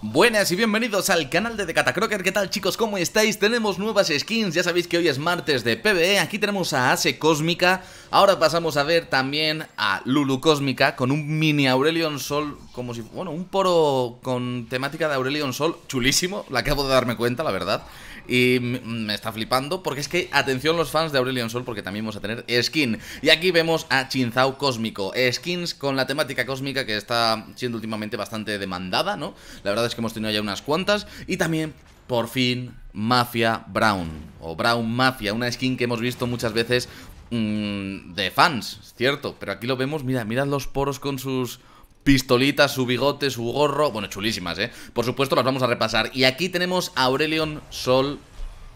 Buenas y bienvenidos al canal de Crocker ¿qué tal chicos? ¿Cómo estáis? Tenemos nuevas skins, ya sabéis que hoy es martes de PBE aquí tenemos a Ace Cósmica, ahora pasamos a ver también a Lulu Cósmica con un mini Aurelion Sol, como si, bueno, un poro con temática de Aurelion Sol, chulísimo, la acabo de darme cuenta, la verdad, y me está flipando, porque es que, atención los fans de Aurelion Sol, porque también vamos a tener skin, y aquí vemos a Chinzao Cósmico, skins con la temática cósmica que está siendo últimamente bastante demandada, ¿no? La verdad que hemos tenido ya unas cuantas. Y también, por fin, Mafia Brown. O Brown Mafia, una skin que hemos visto muchas veces mm, de fans, cierto. Pero aquí lo vemos, mira, mirad los poros con sus pistolitas, su bigote, su gorro. Bueno, chulísimas, ¿eh? Por supuesto, las vamos a repasar. Y aquí tenemos a Aurelion Sol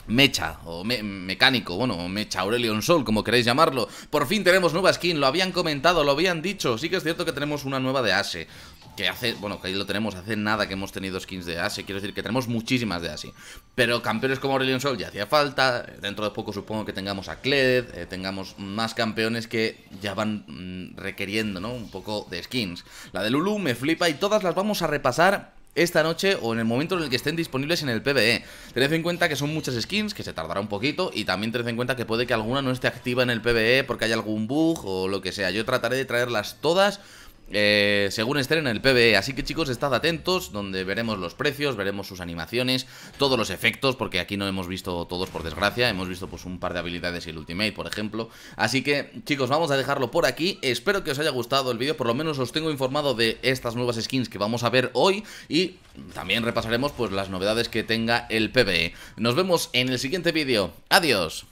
Mecha, o mecánico, bueno, Mecha Aurelion Sol, como queréis llamarlo. Por fin tenemos nueva skin, lo habían comentado, lo habían dicho. Sí que es cierto que tenemos una nueva de Ashe que hace, bueno, que ahí lo tenemos, hace nada que hemos tenido skins de Ashe, quiero decir que tenemos muchísimas de Ashe, pero campeones como Aurelion Sol ya hacía falta, dentro de poco supongo que tengamos a Kled eh, tengamos más campeones que ya van mm, requiriendo, ¿no? Un poco de skins. La de Lulu me flipa y todas las vamos a repasar esta noche o en el momento en el que estén disponibles en el PBE. Tened en cuenta que son muchas skins, que se tardará un poquito, y también tened en cuenta que puede que alguna no esté activa en el PBE porque hay algún bug o lo que sea. Yo trataré de traerlas todas eh, según según en el PBE. Así que chicos, estad atentos, donde veremos los precios, veremos sus animaciones, todos los efectos, porque aquí no hemos visto todos por desgracia, hemos visto pues un par de habilidades y el Ultimate, por ejemplo. Así que chicos, vamos a dejarlo por aquí, espero que os haya gustado el vídeo, por lo menos os tengo informado de estas nuevas skins que vamos a ver hoy y también repasaremos pues las novedades que tenga el PBE. Nos vemos en el siguiente vídeo, adiós.